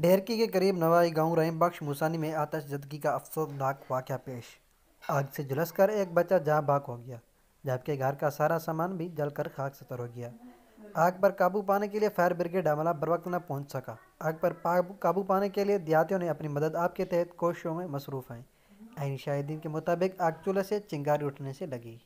ढेरकी के करीब नवाई गांव रहीम बख्श मुसानी में जदगी का अफसोसनाक वाक्य पेश आग से झुलस कर एक बच्चा जहाँ बाक हो गया जबकि घर का सारा सामान भी जलकर खाक सतर हो गया आग पर काबू पाने के लिए फायर ब्रिगेड अमला बर वक्त न पहुंच सका आग पर काबू पाने के लिए देहातियों ने अपनी मदद आपके तहत कोशिशों में मसरूफ़ हैं आइन शाहिदीन के मुताबिक आग चूल्हे से चिंगारी उठने से लगी